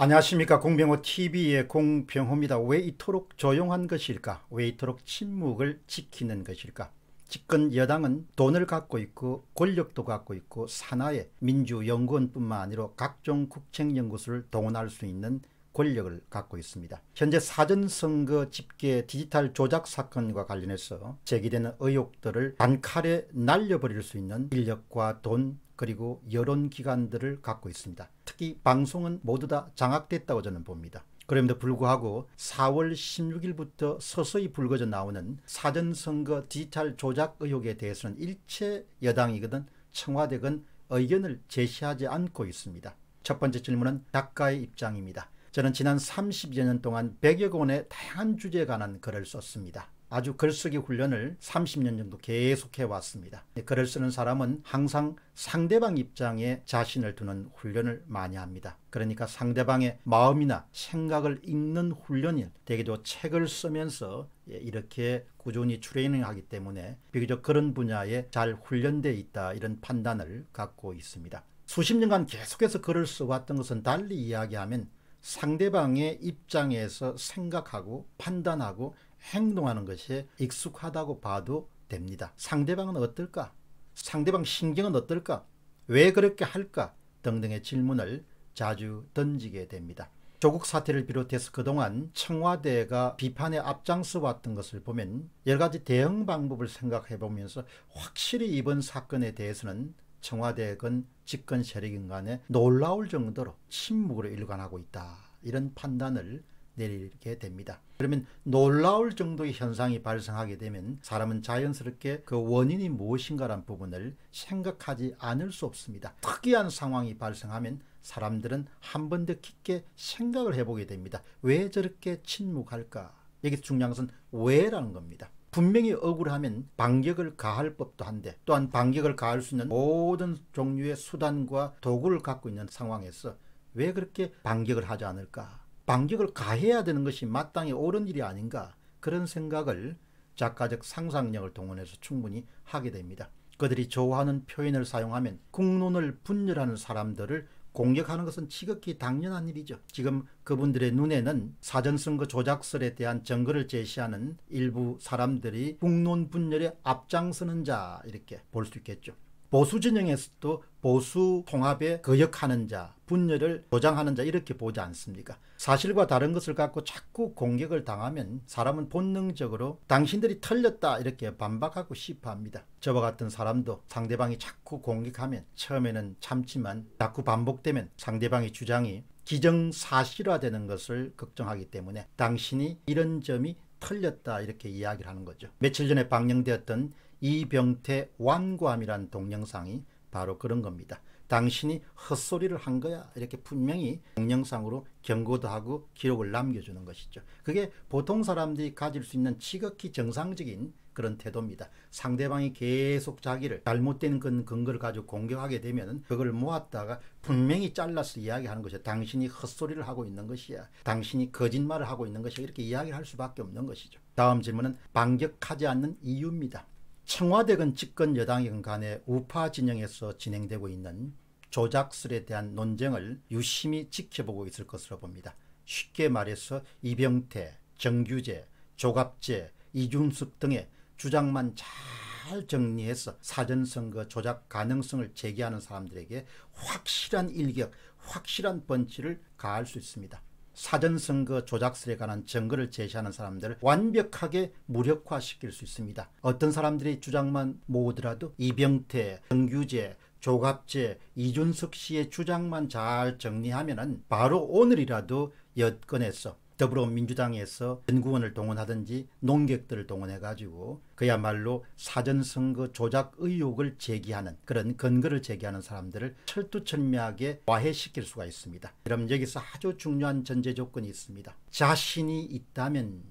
안녕하십니까 공병호 TV의 공병호입니다. 왜 이토록 조용한 것일까? 왜 이토록 침묵을 지키는 것일까? 집권 여당은 돈을 갖고 있고 권력도 갖고 있고 산하에 민주연구원뿐만 아니라 각종 국책연구소를 동원할 수 있는 권력을 갖고 있습니다. 현재 사전선거 집계 디지털 조작 사건과 관련해서 제기되는 의혹들을 단칼에 날려버릴 수 있는 인력과 돈 그리고 여론기관들을 갖고 있습니다. 특히 방송은 모두 다 장악됐다고 저는 봅니다. 그럼에도 불구하고 4월 16일부터 서서히 불거져 나오는 사전선거 디지털 조작 의혹에 대해서는 일체 여당이거든 청와대건 의견을 제시하지 않고 있습니다. 첫 번째 질문은 작가의 입장입니다. 저는 지난 30여 년 동안 100여 권의 다양한 주제에 관한 글을 썼습니다. 아주 글쓰기 훈련을 30년 정도 계속해 왔습니다. 글을 쓰는 사람은 항상 상대방 입장에 자신을 두는 훈련을 많이 합니다. 그러니까 상대방의 마음이나 생각을 읽는 훈련인 대개도 책을 쓰면서 예, 이렇게 꾸준히 트레이닝하기 때문에 비교적 그런 분야에 잘훈련되어 있다 이런 판단을 갖고 있습니다. 수십 년간 계속해서 글을 써왔던 것은 달리 이야기하면 상대방의 입장에서 생각하고 판단하고 행동하는 것이 익숙하다고 봐도 됩니다. 상대방은 어떨까? 상대방 신경은 어떨까? 왜 그렇게 할까? 등등의 질문을 자주 던지게 됩니다. 조국 사태를 비롯해서 그동안 청와대가 비판에 앞장서 왔던 것을 보면 여러 가지 대응 방법을 생각해 보면서 확실히 이번 사건에 대해서는 청와대건 집권 세력인 간에 놀라울 정도로 침묵으로 일관하고 있다. 이런 판단을 내리게 됩니다. 그러면 놀라울 정도의 현상이 발생하게 되면 사람은 자연스럽게 그 원인이 무엇인가란 부분을 생각하지 않을 수 없습니다. 특이한 상황이 발생하면 사람들은 한 번 더 깊게 생각을 해보게 됩니다. 왜 저렇게 침묵할까? 여기서 중요한 것은 왜라는 겁니다. 분명히 억울하면 반격을 가할 법도 한데 또한 반격을 가할 수 있는 모든 종류의 수단과 도구를 갖고 있는 상황에서 왜 그렇게 반격을 하지 않을까? 반격을 가해야 되는 것이 마땅히 옳은 일이 아닌가? 그런 생각을 작가적 상상력을 동원해서 충분히 하게 됩니다. 그들이 좋아하는 표현을 사용하면 국론을 분열하는 사람들을 공격하는 것은 지극히 당연한 일이죠. 지금 그분들의 눈에는 사전선거 조작설에 대한 증거를 제시하는 일부 사람들이 국론 분열에 앞장서는 자 이렇게 볼 수 있겠죠. 보수 진영에서도 보수 통합에 거역하는 자, 분열을 조장하는 자 이렇게 보지 않습니까? 사실과 다른 것을 갖고 자꾸 공격을 당하면 사람은 본능적으로 당신들이 틀렸다 이렇게 반박하고 싶어합니다. 저와 같은 사람도 상대방이 자꾸 공격하면 처음에는 참지만 자꾸 반복되면 상대방의 주장이 기정사실화되는 것을 걱정하기 때문에 당신이 이런 점이 틀렸다 이렇게 이야기를 하는 거죠. 며칠 전에 방영되었던 이병태 완고함이란 동영상이 바로 그런 겁니다. 당신이 헛소리를 한 거야 이렇게 분명히 동영상으로 경고도 하고 기록을 남겨주는 것이죠. 그게 보통 사람들이 가질 수 있는 지극히 정상적인 그런 태도입니다. 상대방이 계속 자기를 잘못된 근거를 가지고 공격하게 되면 그걸 모았다가 분명히 잘라서 이야기하는 것이야. 당신이 헛소리를 하고 있는 것이야. 당신이 거짓말을 하고 있는 것이야. 이렇게 이야기를 할 수밖에 없는 것이죠. 다음 질문은 반격하지 않는 이유입니다. 청와대건 집권 여당이건 간에 우파 진영에서 진행되고 있는 조작설에 대한 논쟁을 유심히 지켜보고 있을 것으로 봅니다. 쉽게 말해서 이병태, 정규재, 조갑재, 이준숙 등의 주장만 잘 정리해서 사전선거 조작 가능성을 제기하는 사람들에게 확실한 일격, 확실한 번치를 가할 수 있습니다. 사전선거 조작설에 관한 증거를 제시하는 사람들을 완벽하게 무력화시킬 수 있습니다. 어떤 사람들의 주장만 모으더라도 이병태, 정규재, 조갑재, 이준석 씨의 주장만 잘 정리하면 바로 오늘이라도 여건에서 더불어민주당에서 연구원을 동원하든지 농객들을 동원해가지고 그야말로 사전선거 조작 의혹을 제기하는 그런 근거를 제기하는 사람들을 철두철미하게 와해시킬 수가 있습니다. 그럼 여기서 아주 중요한 전제 조건이 있습니다. 자신이 있다면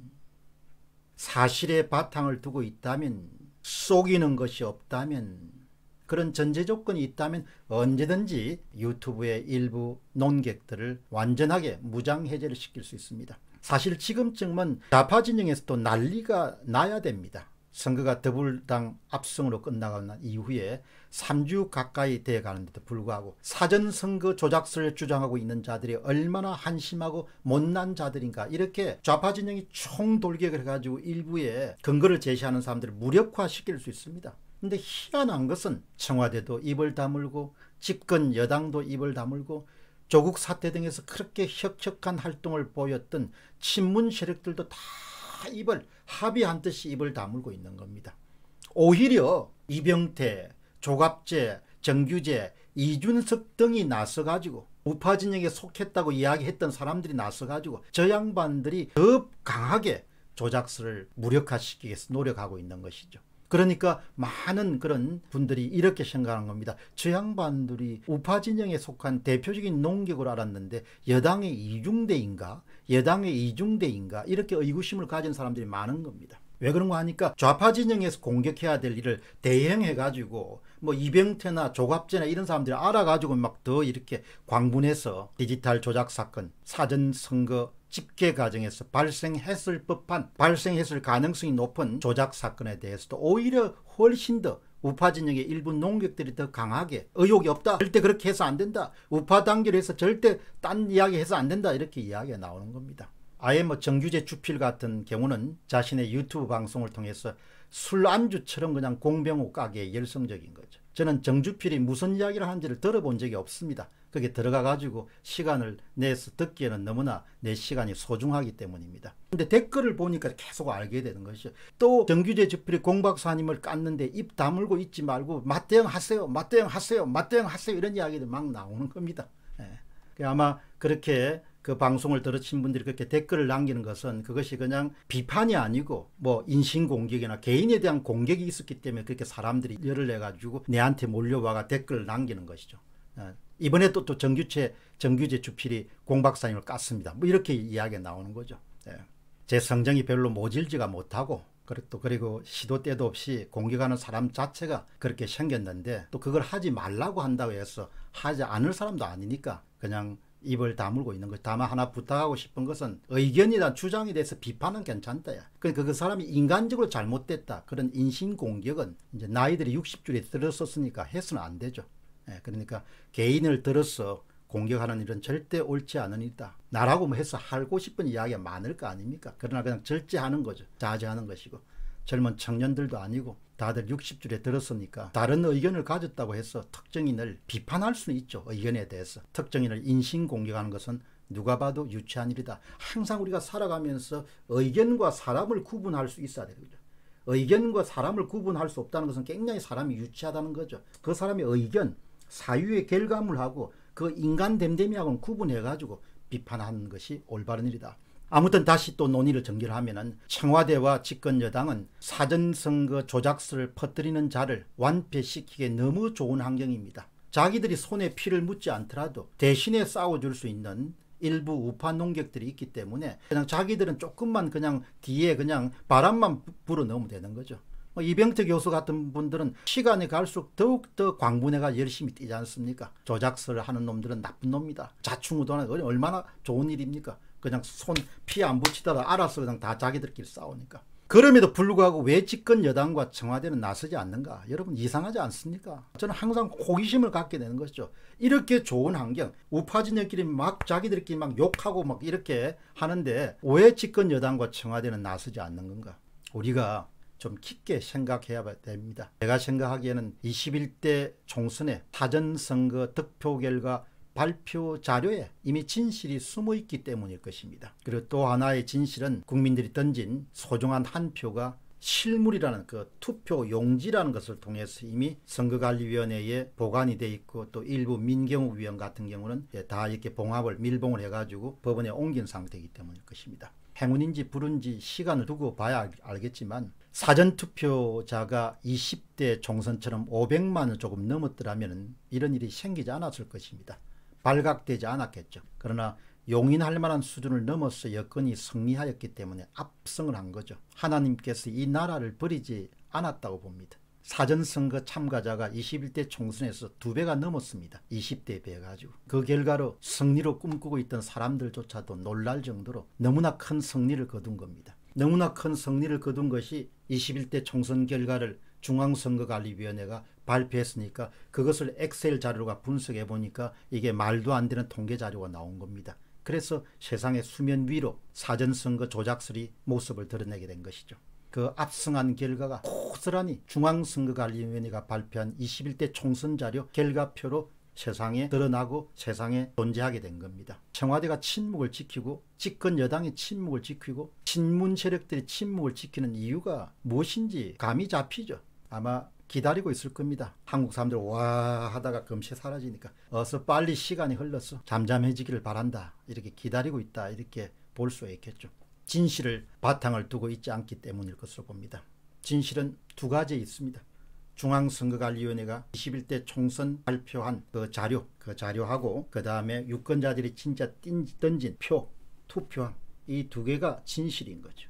사실의 바탕을 두고 있다면 속이는 것이 없다면 그런 전제 조건이 있다면 언제든지 유튜브의 일부 논객들을 완전하게 무장해제를 시킬 수 있습니다. 사실 지금쯤은 좌파 진영에서도 난리가 나야 됩니다. 선거가 더불당 압승으로 끝나간 이후에 3주 가까이 돼가는데도 불구하고 사전선거 조작설을 주장하고 있는 자들이 얼마나 한심하고 못난 자들인가 이렇게 좌파 진영이 총돌격을 해가지고 일부에 근거를 제시하는 사람들을 무력화시킬 수 있습니다. 근데 희한한 것은 청와대도 입을 다물고 집권 여당도 입을 다물고 조국 사태 등에서 그렇게 혁혁한 활동을 보였던 친문 세력들도 다 입을 합의한 듯이 입을 다물고 있는 겁니다. 오히려 이병태, 조갑재, 정규재, 이준석 등이 나서가지고 우파 진영에 속했다고 이야기했던 사람들이 나서가지고 저 양반들이 더 강하게 조작수를 무력화시키기 위해서 노력하고 있는 것이죠. 그러니까 많은 그런 분들이 이렇게 생각하는 겁니다. 저 양반들이 우파 진영에 속한 대표적인 농객으로 알았는데 여당의 이중대인가 여당의 이중대인가 이렇게 의구심을 가진 사람들이 많은 겁니다. 왜그런거 하니까 좌파 진영에서 공격해야 될 일을 대행해가지고 뭐 이병태나 조갑재나 이런 사람들이 알아가지고 막 더 이렇게 광분해서 디지털 조작 사건, 사전 선거 집계 과정에서 발생했을 법한 발생했을 가능성이 높은 조작 사건에 대해서도 오히려 훨씬 더 우파 진영의 일부 농객들이 더 강하게 의욕이 없다. 절대 그렇게 해서 안 된다. 우파 단결해서 절대 딴 이야기 해서 안 된다. 이렇게 이야기가 나오는 겁니다. 아예 뭐정규제 주필 같은 경우는 자신의 유튜브 방송을 통해서 술 안주처럼 그냥 공병호 까기에 열성적인 거죠. 저는 정주필이 무슨 이야기를 하는지를 들어본 적이 없습니다. 거기에 들어가 가지고 시간을 내서 듣기에는 너무나 내 시간이 소중하기 때문입니다. 근데 댓글을 보니까 계속 알게 되는 것이죠. 또 정규재 지필이 공박사님을 깠는데 입 다물고 있지 말고 맞대응하세요. 맞대응하세요. 맞대응하세요. 이런 이야기들 막 나오는 겁니다. 예. 아마 그렇게 그 방송을 들으신 분들이 그렇게 댓글을 남기는 것은 그것이 그냥 비판이 아니고 뭐 인신공격이나 개인에 대한 공격이 있었기 때문에 그렇게 사람들이 열을 내가지고 내한테 몰려와가 댓글을 남기는 것이죠. 예. 이번에 또, 또 정규체, 정규제 주필이 공박사님을 깠습니다. 뭐 이렇게 이야기가 나오는 거죠. 예. 제 성정이 별로 모질지가 못하고 그리고 그리고 시도 때도 없이 공격하는 사람 자체가 그렇게 생겼는데 또 그걸 하지 말라고 한다고 해서 하지 않을 사람도 아니니까 그냥 입을 다물고 있는 것. 다만 하나 부탁하고 싶은 것은 의견이나 주장에 대해서 비판은 괜찮다. 그러니까 그 사람이 인간적으로 잘못됐다. 그런 인신공격은 이제 나이들이 60줄에 들었었으니까 해서는 안 되죠. 예, 그러니까 개인을 들어서 공격하는 일은 절대 옳지 않으니다. 나라고 뭐 해서 하고 싶은 이야기가 많을 거 아닙니까? 그러나 그냥 절제하는 거죠. 자제하는 것이고. 젊은 청년들도 아니고 다들 60줄에 들었으니까 다른 의견을 가졌다고 해서 특정인을 비판할 수는 있죠. 의견에 대해서. 특정인을 인신공격하는 것은 누가 봐도 유치한 일이다. 항상 우리가 살아가면서 의견과 사람을 구분할 수 있어야 되거든요. 의견과 사람을 구분할 수 없다는 것은 굉장히 사람이 유치하다는 거죠. 그 사람의 의견, 사유의 결과물하고 그 인간 됨됨이하고는 구분해가지고 비판하는 것이 올바른 일이다. 아무튼 다시 또 논의를 전개하면 은 청와대와 집권 여당은 사전선거 조작설를 퍼뜨리는 자를 완패시키기에 너무 좋은 환경입니다. 자기들이 손에 피를 묻지 않더라도 대신에 싸워줄 수 있는 일부 우파 농객들이 있기 때문에 그냥 자기들은 조금만 그냥 뒤에 그냥 바람만 불어넣으면 되는 거죠. 뭐 이병태 교수 같은 분들은 시간이 갈수록 더욱더 광분해가 열심히 뛰지 않습니까? 조작설 을 하는 놈들은 나쁜 놈이다. 자충우도는 얼마나 좋은 일입니까? 그냥 손 피 안 붙이다가 알아서 그냥 다 자기들끼리 싸우니까. 그럼에도 불구하고 왜 집권 여당과 청와대는 나서지 않는가? 여러분 이상하지 않습니까? 저는 항상 호기심을 갖게 되는 것이죠. 이렇게 좋은 환경, 우파 진영끼리 막 자기들끼리 막 욕하고 막 이렇게 하는데 왜 집권 여당과 청와대는 나서지 않는 건가? 우리가 좀 깊게 생각해야 됩니다. 제가 생각하기에는 21대 총선의 사전선거 득표 결과 발표 자료에 이미 진실이 숨어 있기 때문일 것입니다. 그리고 또 하나의 진실은 국민들이 던진 소중한 한 표가 실물이라는 그 투표 용지라는 것을 통해서 이미 선거관리위원회에 보관이 돼 있고 또 일부 민경욱 위원 같은 경우는 예, 다 이렇게 봉합을 밀봉을 해가지고 법원에 옮긴 상태이기 때문일 것입니다. 행운인지 불운지 시간을 두고 봐야 알겠지만 사전투표자가 20대 총선처럼 500만을 조금 넘었더라면 이런 일이 생기지 않았을 것입니다. 발각되지 않았겠죠. 그러나 용인할 만한 수준을 넘어서 여건이 승리하였기 때문에 압승을 한 거죠. 하나님께서 이 나라를 버리지 않았다고 봅니다. 사전선거 참가자가 21대 총선에서 두 배가 넘었습니다. 20대 배가지고. 그 결과로 승리로 꿈꾸고 있던 사람들조차도 놀랄 정도로 너무나 큰 승리를 거둔 겁니다. 너무나 큰 승리를 거둔 것이 21대 총선 결과를 중앙선거관리위원회가 발표했으니까 그것을 엑셀 자료가 분석해 보니까 이게 말도 안 되는 통계 자료가 나온 겁니다. 그래서 세상의 수면 위로 사전선거 조작설이 모습을 드러내게 된 것이죠. 그 압승한 결과가 고스란 중앙선거관리위원회가 발표한 21대 총선 자료 결과표로 세상에 드러나고 세상에 존재하게 된 겁니다. 청와대가 침묵을 지키고 집권 여당이 침묵을 지키고 친문 세력들이 침묵을 지키는 이유가 무엇인지 감이 잡히죠. 아마 기다리고 있을 겁니다. 한국 사람들 와 하다가 금세 사라지니까 어서 빨리 시간이 흘러서 잠잠해지기를 바란다. 이렇게 기다리고 있다. 이렇게 볼수 있겠죠. 진실을 바탕을 두고 있지 않기 때문일 것으로 봅니다. 진실은 두 가지 있습니다. 중앙선거관리위원회가 21대 총선 발표한 그 자료, 그 자료하고 그 다음에 유권자들이 진짜 던진 표, 투표함 이두 개가 진실인 거죠.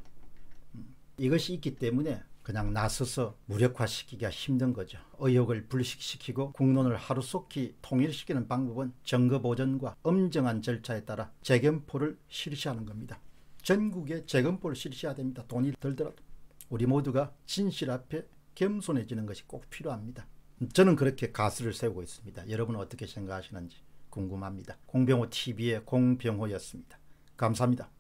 음, 이것이 있기 때문에 그냥 나서서 무력화시키기가 힘든 거죠. 의혹을 불식시키고 국론을 하루속히 통일시키는 방법은 정거 보전과 엄정한 절차에 따라 재검포를 실시하는 겁니다. 전국에 재검포를 실시해야 됩니다. 돈이 들더라도. 우리 모두가 진실 앞에 겸손해지는 것이 꼭 필요합니다. 저는 그렇게 가스를 세우고 있습니다. 여러분은 어떻게 생각하시는지 궁금합니다. 공병호 TV의 공병호였습니다. 감사합니다.